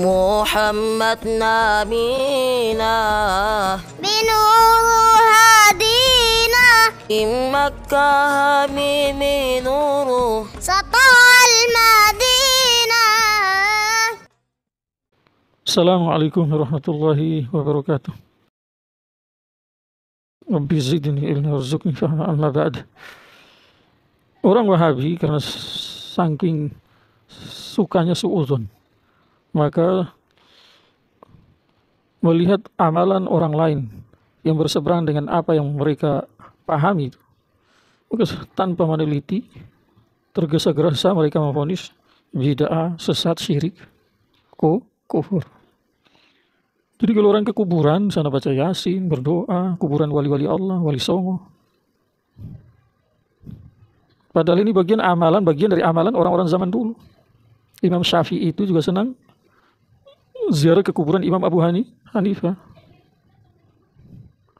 محمد نبينا بنور هدينا مكة حبيبي نوره سطح المدينة السلام عليكم ورحمة الله Rabbi zidni ilmu warzuqni fahma amma ba'd. Orang Wahabi karena saking sukanya suuzon maka melihat amalan orang lain yang berseberang dengan apa yang mereka pahami itu. Maka tanpa meneliti, tergesa-gesa mereka memvonis bid'ah, sesat, syirik, ku, kufur. Jadi kalau orang ke kuburan, sana baca yasin, berdoa, kuburan wali-wali Allah, wali songo. Padahal ini bagian amalan, bagian dari amalan orang-orang zaman dulu. Imam Syafi'i itu juga senang ziarah ke kuburan Imam Abu Hani, Hanifah.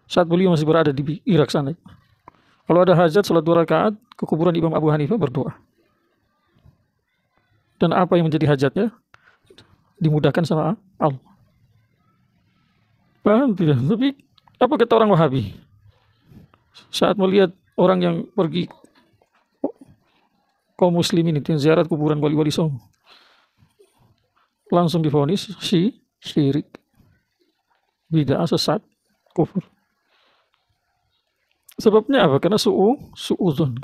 Saat beliau masih berada di Irak sana. Kalau ada hajat sholat dua rakaat ke kuburan Imam Abu Hanifah berdoa. Dan apa yang menjadi hajatnya dimudahkan sama Allah. Paham tidak? Tapi apa kata orang Wahabi? Saat melihat orang yang pergi kaum muslimin itu ziarah kuburan wali-wali songo langsung difonis si syirik bid'ah sesat kufur sebabnya apa karena su'u su'uzon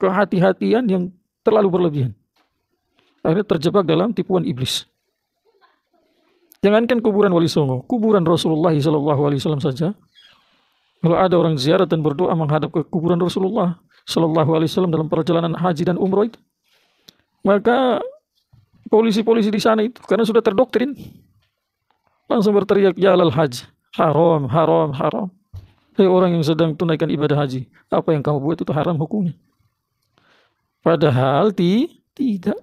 kehati-hatian yang terlalu berlebihan akhirnya terjebak dalam tipuan iblis jangankan kuburan wali songo kuburan Rasulullah SAW saja kalau ada orang ziarah dan berdoa menghadap ke kuburan Rasulullah Shallallahu Alaihi Wasallam dalam perjalanan haji dan umroh itu, maka polisi-polisi di sana itu karena sudah terdoktrin langsung berteriak ya al haji haram haram haram Hei orang yang sedang tunaikan ibadah haji, apa yang kamu buat itu haram hukumnya. Padahal ti, tidak.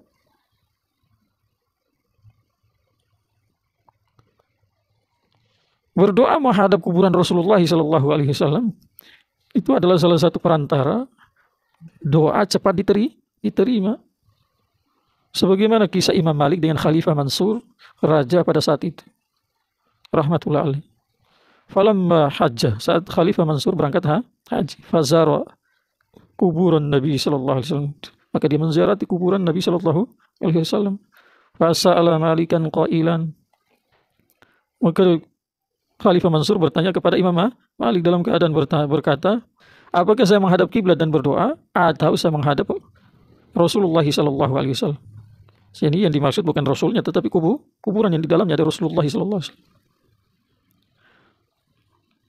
Berdoa menghadap kuburan Rasulullah Shallallahu Alaihi Wasallam itu adalah salah satu perantara doa cepat diteri, diterima. Sebagaimana kisah Imam Malik dengan Khalifah Mansur, raja pada saat itu. Rahmatullah alaih. Falamma hajja, saat Khalifah Mansur berangkat ha? haji, fazara kuburan Nabi sallallahu alaihi wasallam. Maka dia menziarahi kuburan Nabi sallallahu alaihi wasallam. Fasa'ala Malikan qailan. Maka Khalifah Mansur bertanya kepada Imam Malik dalam keadaan berkata, apakah saya menghadap kiblat dan berdoa atau saya menghadap Rasulullah Sallallahu Alaihi Wasallam? Jadi yang dimaksud bukan Rasulnya, tetapi kubur, kuburan yang di dalamnya ada Rasulullah SAW.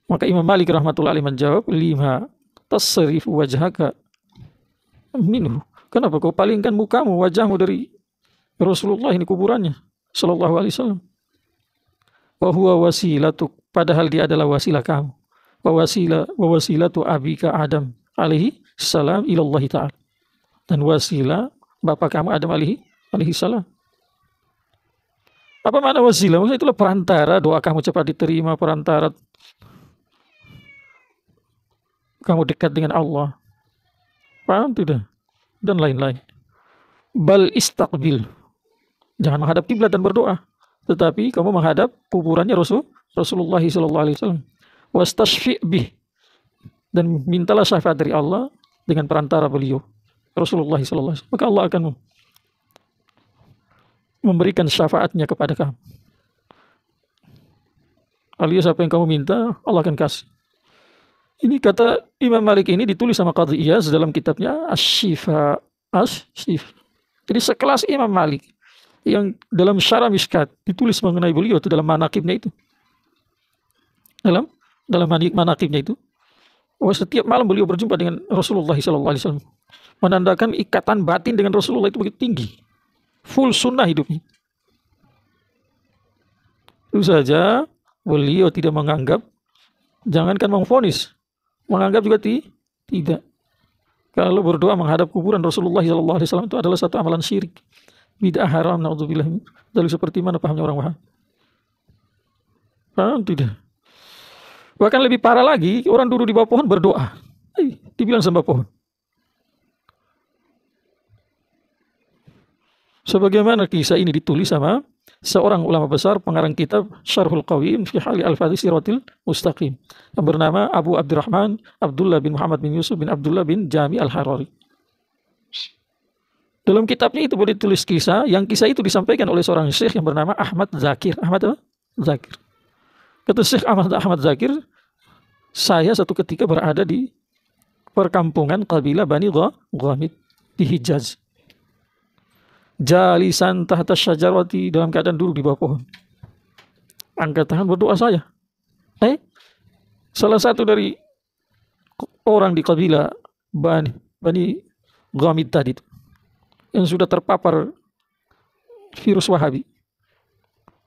Maka Imam Malik rahmatullahi menjawab, lima tasrif wajhaka minhu. Kenapa kau palingkan mukamu, wajahmu dari Rasulullah ini kuburannya sallallahu alaihi wasallam. Wa huwa wasilatuk padahal dia adalah wasilah kamu. Wa wasila wa wasilatu abika Adam alaihi salam ilallah ta'ala. Dan wasilah bapak kamu Adam alaihi alaihissalam. Apa makna wasilah? Maksudnya itulah perantara doa kamu cepat diterima, perantara kamu dekat dengan Allah. Paham tidak? Dan lain-lain. Bal istakbil, Jangan menghadap kiblat dan berdoa, tetapi kamu menghadap kuburannya Rasul Rasulullah sallallahu alaihi wasallam. Wastashfi' bih. Dan mintalah syafaat dari Allah dengan perantara beliau Rasulullah sallallahu alaihi wasallam. Maka Allah akan memberikan syafaatnya kepada kamu. Alias apa yang kamu minta, Allah akan kasih. Ini kata Imam Malik ini ditulis sama Qadhi Iyaz dalam kitabnya Ash-Shifa. As Jadi sekelas Imam Malik yang dalam syarah miskat ditulis mengenai beliau itu dalam manakibnya itu. Dalam dalam manakibnya itu. Bahwa setiap malam beliau berjumpa dengan Rasulullah SAW. Menandakan ikatan batin dengan Rasulullah itu begitu tinggi. Full sunnah hidupnya. Itu saja beliau tidak menganggap, jangankan memfonis, menganggap juga ti tidak. Kalau berdoa menghadap kuburan Rasulullah SAW itu adalah satu amalan syirik. Bid'ah haram, na'udzubillah. jadi seperti mana pahamnya orang wahab? Paham tidak? Bahkan lebih parah lagi, orang duduk di bawah pohon berdoa. Eh, dibilang sama pohon. Sebagaimana kisah ini ditulis sama seorang ulama besar pengarang kitab Syarhul Qawim fi hali al Siratil Mustaqim yang bernama Abu Abdurrahman Abdullah bin Muhammad bin Yusuf bin Abdullah bin Jami al-Harari. Dalam kitabnya itu boleh ditulis kisah, yang kisah itu disampaikan oleh seorang syekh yang bernama Ahmad Zakir. Ahmad apa? Zakir. Kata Syekh Ahmad, Ahmad Zakir, saya satu ketika berada di perkampungan kabilah Bani Ghamid di Hijaz jalisan tahta syajarati dalam keadaan duduk di bawah pohon. Angkat tangan berdoa saya. Eh, salah satu dari orang di kabilah Bani Bani Ghamid tadi itu, yang sudah terpapar virus Wahabi.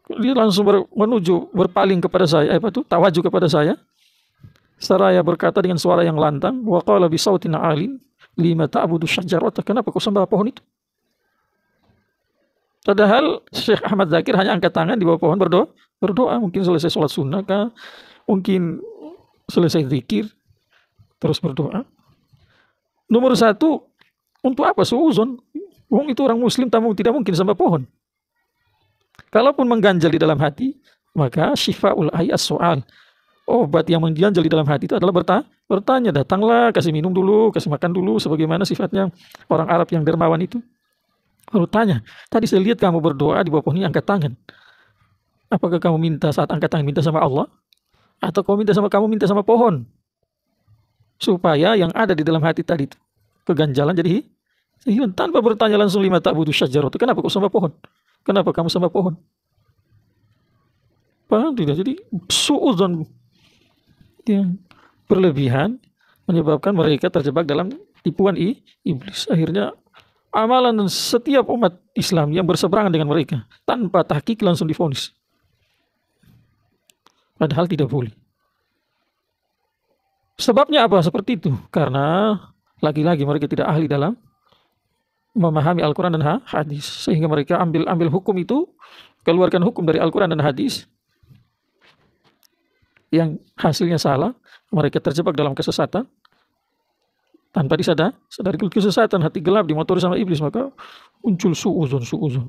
Dia langsung ber, menuju berpaling kepada saya, eh, apa itu? Tawaju kepada saya. Saraya berkata dengan suara yang lantang, wa qala bi sautin alin, lima ta'budu syajarata? Kenapa kau sembah pohon itu? Padahal Syekh Ahmad Zakir hanya angkat tangan di bawah pohon berdoa, berdoa mungkin selesai sholat sunnah kah, mungkin selesai zikir, terus berdoa. Nomor satu, untuk apa suuzon? Wong itu orang muslim tamu tidak mungkin sama pohon. Kalaupun mengganjal di dalam hati, maka syifaul ayat soal. Obat yang mengganjal di dalam hati itu adalah bertanya, bertanya datanglah, kasih minum dulu, kasih makan dulu, sebagaimana sifatnya orang Arab yang dermawan itu. Lalu tanya, tadi saya lihat kamu berdoa di bawah pohon ini angkat tangan. Apakah kamu minta saat angkat tangan minta sama Allah? Atau kamu minta sama kamu minta sama pohon? Supaya yang ada di dalam hati tadi itu keganjalan jadi hilang tanpa bertanya langsung lima tak butuh syajarah itu kenapa kok sama pohon? Kenapa kamu sama pohon? Paham tidak? Jadi suudzon yang berlebihan menyebabkan mereka terjebak dalam tipuan i, iblis. Akhirnya amalan setiap umat Islam yang berseberangan dengan mereka tanpa tahkik langsung difonis. Padahal tidak boleh. Sebabnya apa seperti itu? Karena lagi-lagi mereka tidak ahli dalam memahami Al-Quran dan hadis sehingga mereka ambil ambil hukum itu keluarkan hukum dari Al-Quran dan hadis yang hasilnya salah mereka terjebak dalam kesesatan tanpa sadar sadari kesesatan hati gelap dimotori sama iblis maka muncul suuzon suuzon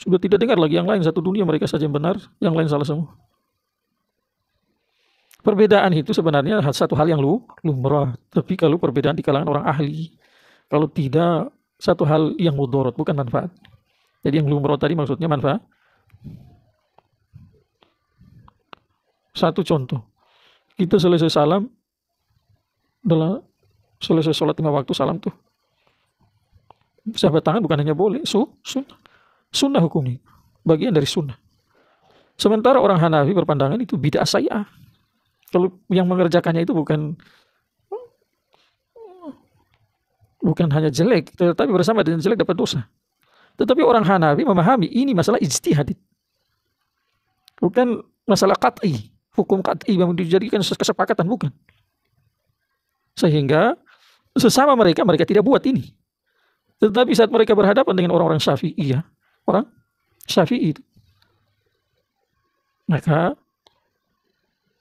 sudah tidak dengar lagi yang lain satu dunia mereka saja yang benar yang lain salah semua perbedaan itu sebenarnya satu hal yang lu lumrah tapi kalau perbedaan di kalangan orang ahli kalau tidak satu hal yang mudorot bukan manfaat jadi yang lumrah tadi maksudnya manfaat satu contoh kita selesai salam adalah selesai sholat lima waktu salam tuh sahabat tangan bukan hanya boleh su sunnah sunnah hukumnya bagian dari sunnah sementara orang Hanafi berpandangan itu bid'ah saya kalau yang mengerjakannya itu bukan bukan hanya jelek tetapi bersama dengan jelek dapat dosa tetapi orang Hanafi memahami ini masalah ijtihad bukan masalah kat'i hukum kat'i yang dijadikan kesepakatan bukan sehingga sesama mereka, mereka tidak buat ini. Tetapi saat mereka berhadapan dengan orang-orang syafi'i ya, orang syafi'i itu. Maka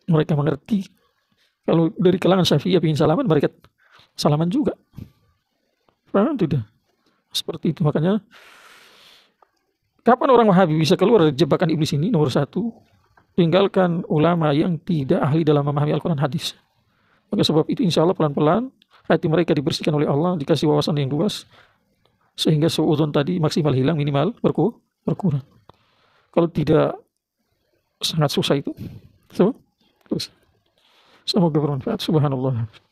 mereka mengerti kalau dari kalangan syafi'i ya ingin salaman, mereka salaman juga. Paham tidak? Seperti itu. Makanya kapan orang Wahabi bisa keluar dari jebakan iblis ini? Nomor satu, tinggalkan ulama yang tidak ahli dalam memahami Al-Quran hadis. Maka sebab itu insya Allah pelan-pelan hati mereka dibersihkan oleh Allah, dikasih wawasan yang luas, sehingga seuzon tadi maksimal hilang, minimal berku, berkurang. Kalau tidak, sangat susah itu. So, terus. Semoga bermanfaat. Subhanallah.